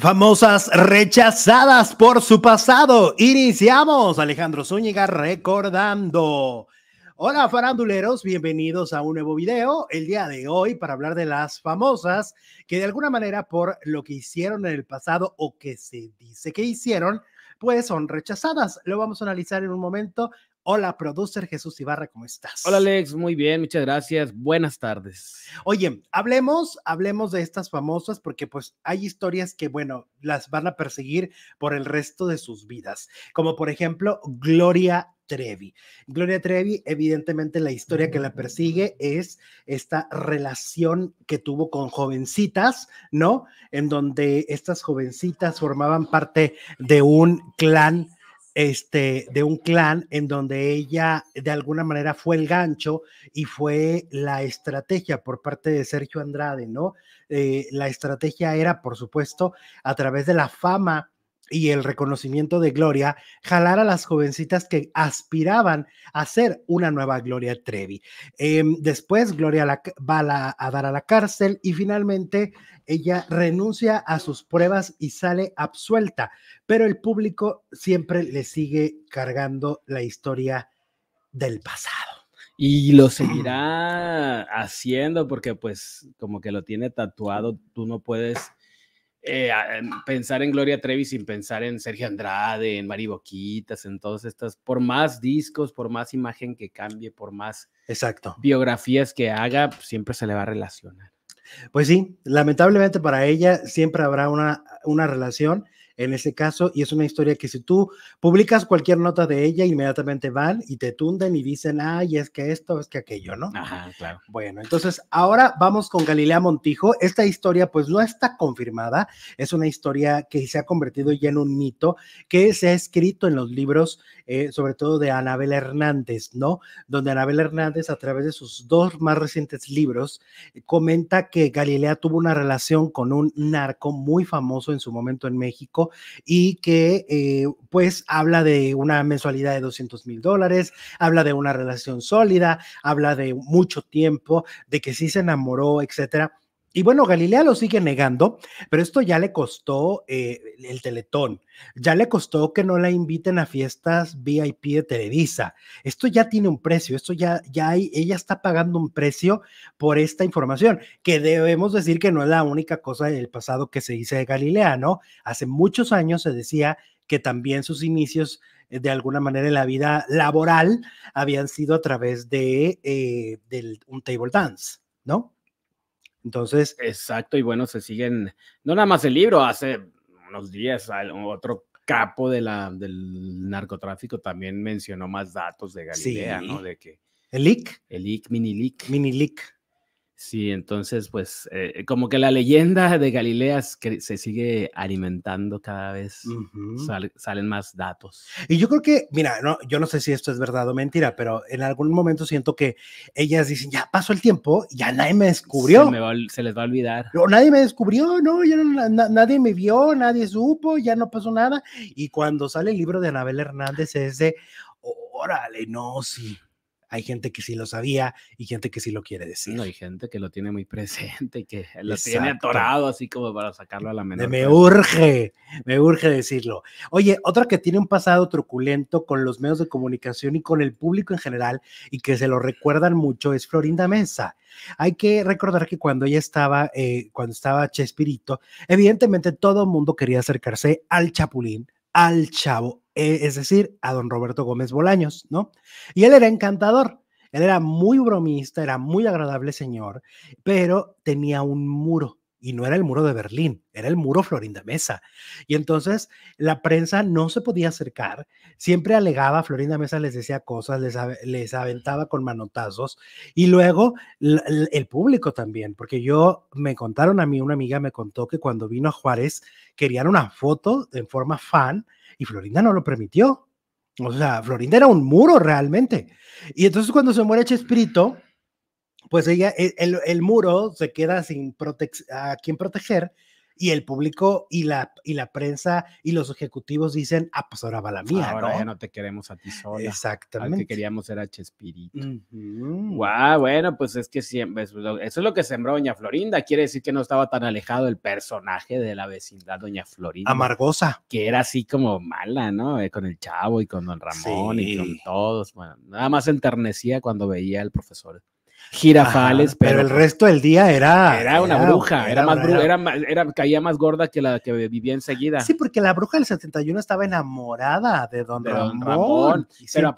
Famosas rechazadas por su pasado. Iniciamos, Alejandro Zúñiga recordando. Hola faranduleros, bienvenidos a un nuevo video el día de hoy para hablar de las famosas que de alguna manera por lo que hicieron en el pasado o que se dice que hicieron, pues son rechazadas. Lo vamos a analizar en un momento. Hola, producer Jesús Ibarra, ¿cómo estás? Hola, Alex, muy bien, muchas gracias. Buenas tardes. Oye, hablemos, hablemos de estas famosas porque pues hay historias que, bueno, las van a perseguir por el resto de sus vidas, como por ejemplo Gloria Trevi. Gloria Trevi, evidentemente la historia que la persigue es esta relación que tuvo con jovencitas, ¿no? En donde estas jovencitas formaban parte de un clan este, de un clan en donde ella de alguna manera fue el gancho y fue la estrategia por parte de Sergio Andrade, ¿no? Eh, la estrategia era, por supuesto, a través de la fama y el reconocimiento de Gloria jalar a las jovencitas que aspiraban a ser una nueva Gloria Trevi. Em, después Gloria la, va a dar a la cárcel y finalmente ella renuncia a sus pruebas y sale absuelta, pero el público siempre le sigue cargando la historia del pasado. Y lo seguirá haciendo porque pues como que lo tiene tatuado, tú no puedes eh, em, pensar en Gloria Trevi sin pensar en Sergio Andrade, en Mari en todas estas, por más discos, por más imagen que cambie, por más Exacto. biografías que haga, siempre se le va a relacionar. Pues sí, lamentablemente para ella siempre habrá una, una relación en ese caso, y es una historia que si tú publicas cualquier nota de ella, inmediatamente van y te tunden y dicen, ay, es que esto, es que aquello, ¿no? Ajá, claro. Bueno, entonces ahora vamos con Galilea Montijo. Esta historia pues no está confirmada, es una historia que se ha convertido ya en un mito que se ha escrito en los libros, eh, sobre todo de Anabel Hernández, ¿no? Donde Anabel Hernández a través de sus dos más recientes libros eh, comenta que Galilea tuvo una relación con un narco muy famoso en su momento en México, y que eh, pues habla de una mensualidad de 200 mil dólares, habla de una relación sólida, habla de mucho tiempo, de que sí se enamoró, etcétera. Y bueno, Galilea lo sigue negando, pero esto ya le costó eh, el teletón, ya le costó que no la inviten a fiestas VIP de Televisa. Esto ya tiene un precio, esto ya, ya hay, ella está pagando un precio por esta información, que debemos decir que no es la única cosa del pasado que se dice de Galilea, ¿no? Hace muchos años se decía que también sus inicios eh, de alguna manera en la vida laboral habían sido a través de eh, un table dance, ¿no? Entonces, exacto, y bueno, se siguen, no nada más el libro, hace unos días otro capo de la, del narcotráfico también mencionó más datos de Galilea, ¿no? De que... El IC. El IC, mini leak. Mini leak. Sí, entonces, pues, eh, como que la leyenda de Galilea se sigue alimentando cada vez, salen más datos. Y yo creo que, mira, no, yo no sé si esto es verdad o mentira, pero en algún momento siento que ellas dicen, ya pasó el tiempo, ya nadie me descubrió. Se, les va a olvidar. No, nadie me descubrió, no, ya nadie me vio, nadie supo, ya no pasó nada. Y cuando sale el libro de Anabel Hernández es de, órale, no, sí hay gente que sí lo sabía y gente que sí lo quiere decir. No, hay gente que lo tiene muy presente y que lo tiene atorado así como para sacarlo a la mente. Me urge, me urge decirlo. Oye, otra que tiene un pasado truculento con los medios de comunicación y con el público en general y que se lo recuerdan mucho es Florinda Mesa. Hay que recordar que cuando ella estaba, eh, cuando estaba Chespirito, evidentemente todo el mundo quería acercarse al Chapulín, al Chavo, e, es decir, a don Roberto Gómez Bolaños, ¿no? Y él era encantador, él era muy bromista, era muy agradable señor, pero tenía un muro, y no era el muro de Berlín, era el muro Florinda Mesa. Y entonces la prensa no se podía acercar, siempre alegaba, Florinda Mesa les decía cosas, les, aventaba con manotazos y luego el, público también, porque yo me contaron a mí, una amiga me contó que cuando vino a Juárez querían una foto en forma fan y Florinda no lo permitió. O sea, Florinda era un muro realmente. Y entonces cuando se muere Chespirito, pues ella, e, el, muro se queda sin a quien proteger y el público y la, y la prensa y los ejecutivos dicen, ah, pues ahora va la mía, ahora ¿no? ya no te queremos a ti sola. Exactamente. Al que queríamos era Chespirito. Guau, bueno, pues es que siempre, eso es lo que sembró Doña Florinda, quiere decir que no estaba tan alejado el personaje de la vecindad Doña Florinda. Amargosa. Que era así como mala, ¿no? Eh, con el chavo y con Don Ramón y con todos, bueno, nada más enternecía cuando veía al profesor girafales, pero, el resto del día era era una bruja, era, más bruja, era, era, caía más gorda que la que vivía enseguida. Sí, porque la bruja del 71 estaba enamorada de Don, Ramón,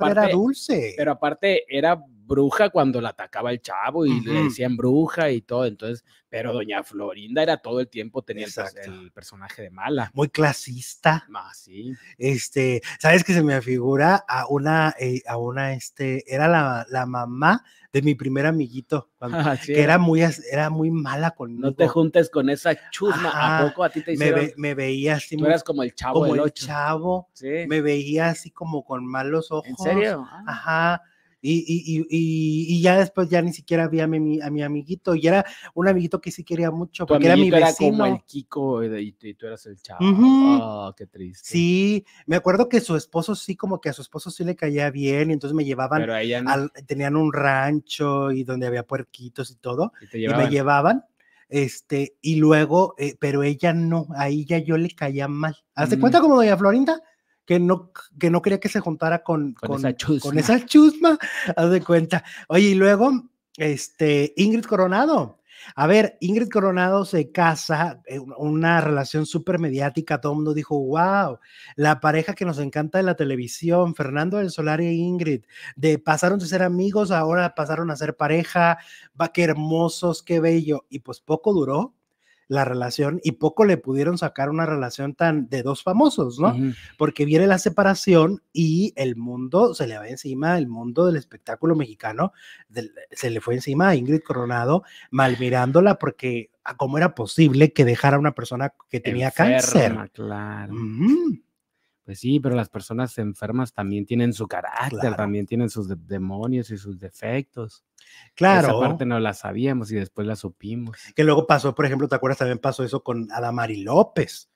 era dulce. Pero aparte era bruja cuando la atacaba el chavo y le decían bruja y todo. Entonces, pero doña Florinda era todo el tiempo, tenía el, personaje de mala. Muy clasista. Ah, sí. Este, ¿sabes que se me figura a una, eh, a una, este, era la, la mamá de mi primer amiguito, cuando, que era muy, era muy mala con No te juntes con esa chusma, ¿a poco a ti te hicieron? Me, veía así. Tú eras como el chavo. Como el chavo. Sí. Me veía así como con malos ojos. ¿En serio? Ah. Ajá y, y, y, y, ya después ya ni siquiera vi a mi, a mi amiguito y era un amiguito que sí quería mucho porque era mi vecino. Era como el Kiko eh, y, tú eras el chavo. ah qué triste. Sí, me acuerdo que su esposo sí, como que a su esposo sí le caía bien y entonces me llevaban, tenían un rancho y donde había puerquitos y todo y, me llevaban este, y luego, eh, pero ella no, a ella yo le caía mal. ¿Hace mm. cuenta como doña Florinda? que no, que no quería que se juntara con, con, esa chusma. haz de cuenta. Oye, y luego, este, Ingrid Coronado. A ver, Ingrid Coronado se casa, eh, una relación súper mediática, todo el mundo dijo, wow, la pareja que nos encanta de la televisión, Fernando del Solar e Ingrid, de pasaron de ser amigos, ahora pasaron a ser pareja, va, qué hermosos, qué bello, y pues poco duró, la relación y poco le pudieron sacar una relación tan de dos famosos, ¿no? Porque viene la separación y el mundo se le va encima, el mundo del espectáculo mexicano se le fue encima a Ingrid Coronado, malmirándola porque ah, cómo era posible que dejara a una persona que tenía cáncer. Claro. Pues sí, pero las personas enfermas también tienen su carácter, también tienen sus demonios y sus defectos. Claro. Esa parte no la sabíamos y después la supimos. Que luego pasó, por ejemplo, ¿te acuerdas? También pasó eso con Adamari López,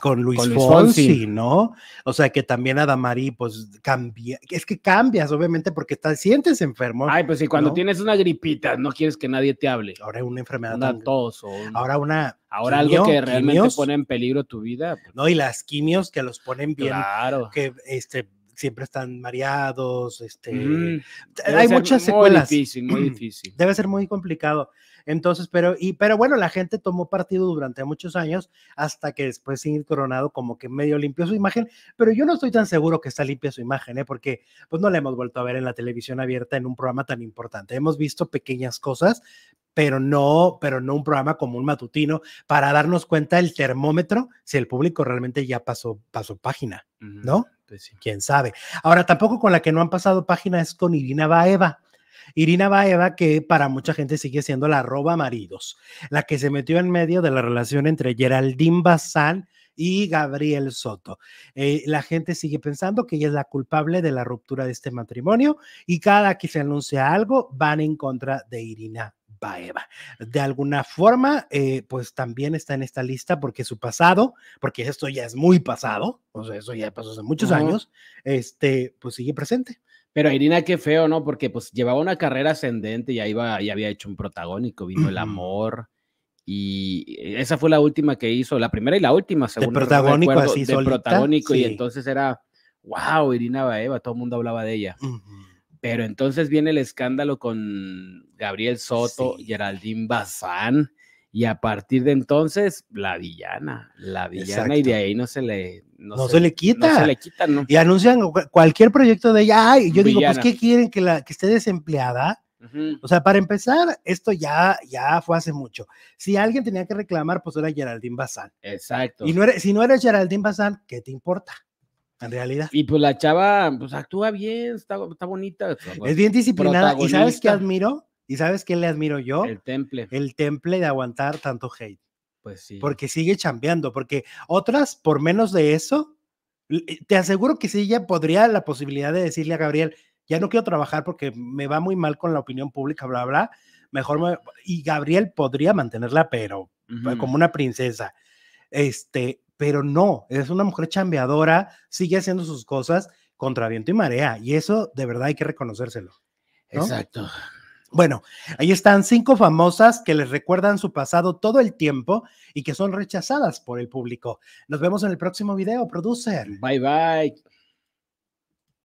con Luis, Fonsi, ¿no? O sea, que también Adamari, pues cambia, es que cambias, obviamente, porque te sientes enfermo. Ay, pues si cuando tienes una gripita, no quieres que nadie te hable. Ahora una enfermedad. Una tos Ahora una. Ahora algo que realmente pone en peligro tu vida. Pues. No, y las quimios que los ponen bien. Claro. Que este siempre están mareados, este, mm. hay muchas secuelas. Muy difícil, muy difícil. Debe ser muy complicado. Entonces, pero, y, pero bueno, la gente tomó partido durante muchos años hasta que después ir Coronado como que medio limpió su imagen, pero yo no estoy tan seguro que está limpia su imagen, ¿eh? porque pues no la hemos vuelto a ver en la televisión abierta en un programa tan importante. Hemos visto pequeñas cosas, pero no, pero no un programa como un matutino para darnos cuenta el termómetro si el público realmente ya pasó, pasó página, ¿no? Pues Quién sabe. Ahora, tampoco con la que no han pasado página es con Irina Baeva Irina Baeva, que para mucha gente sigue siendo la roba maridos, la que se metió en medio de la relación entre Geraldine Bazán y Gabriel Soto. Eh, la gente sigue pensando que ella es la culpable de la ruptura de este matrimonio y cada que se anuncia algo van en contra de Irina Baeva. De alguna forma, eh, pues también está en esta lista porque su pasado, porque esto ya es muy pasado, o sea, eso ya pasó hace muchos años, este, pues sigue presente. Pero Irina, qué feo, ¿no? Porque pues llevaba una carrera ascendente y iba, y había hecho un protagónico, vino el amor. Y eh, esa fue la última que hizo, la primera y la última, según protagónico, recuerdo, así, de protagónico y entonces era, wow, Irina Baeva, todo el mundo hablaba de ella. Pero entonces viene el escándalo con Gabriel Soto, y Geraldine Bazán, y a partir de entonces, la villana, la villana, y de ahí no se le, se, le quita. No se le quita, Y anuncian cualquier proyecto de ella. Ay, yo digo, pues, ¿qué quieren? ¿Que, la, que esté desempleada? O sea, para empezar, esto ya, ya fue hace mucho. Si alguien tenía que reclamar, pues era Geraldine Bazán. Exacto. Y no eres, si no eres Geraldine Bazán, ¿qué te importa? En realidad. Y pues la chava, pues actúa bien, está, está bonita. es bien disciplinada. ¿Y sabes qué admiro? ¿Y sabes qué le admiro yo? El temple. El temple de aguantar tanto hate. Pues sí. Porque sigue chambeando, porque otras, por menos de eso, eh, te aseguro que sí, ya podría la posibilidad de decirle a Gabriel, ya no quiero trabajar porque me va muy mal con la opinión pública, bla, bla. Mejor Y Gabriel podría mantenerla, pero eh, como una princesa. Este, pero no, es una mujer chambeadora, sigue haciendo sus cosas contra viento y marea. Y eso de verdad hay que reconocérselo. Exacto. Bueno, ahí están cinco famosas que les recuerdan su pasado todo el tiempo y que son rechazadas por el público. Nos vemos en el próximo video, producer. Bye bye.